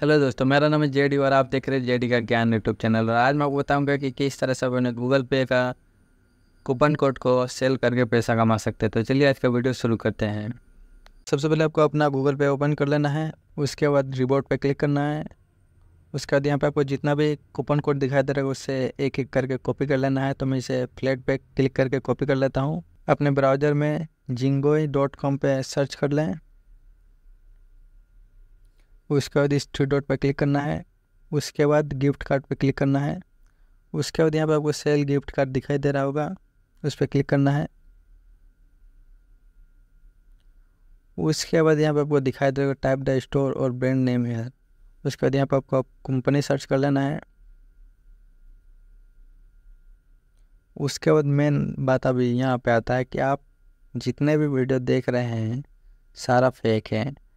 hello दोस्तों मेरा नाम है जेडी और आप देख रहे हैं जेडी का ज्ञान यूट्यूब चैनल और आज मैं आपको बताऊंगा कि किस तरह से अपने गूगल पे का कूपन कोड को सेल करके पैसा कमा सकते हैं तो चलिए आज का वीडियो शुरू करते हैं सबसे पहले आपको अपना गूगल पे ओपन कर लेना है उसके बाद रिबोट पर क्लिक करना है उसके बाद यहाँ पर आपको जितना भी कूपन कोड दिखाई दे रहा है उससे एक एक करके कॉपी कर लेना है तो मैं इसे फ्लैट पे क्लिक करके कॉपी कर लेता हूँ अपने ब्राउज़र में जिंगोई डॉट कॉम पर सर्च कर लें उसके बाद इस थ्री डॉट पर क्लिक करना है उसके बाद गिफ्ट कार्ड पर क्लिक करना है उसके बाद यहाँ पर आपको सेल गिफ्ट कार्ड दिखाई दे रहा होगा उस पर क्लिक करना है उसके बाद यहाँ पर आपको दिखाई देगा टाइप द स्टोर और ब्रांड नेम है उसके बाद यहाँ पर आपको कंपनी सर्च कर लेना है उसके बाद मेन बात अभी यहाँ पे आता है कि आप जितने भी वीडियो देख रहे हैं सारा फेक है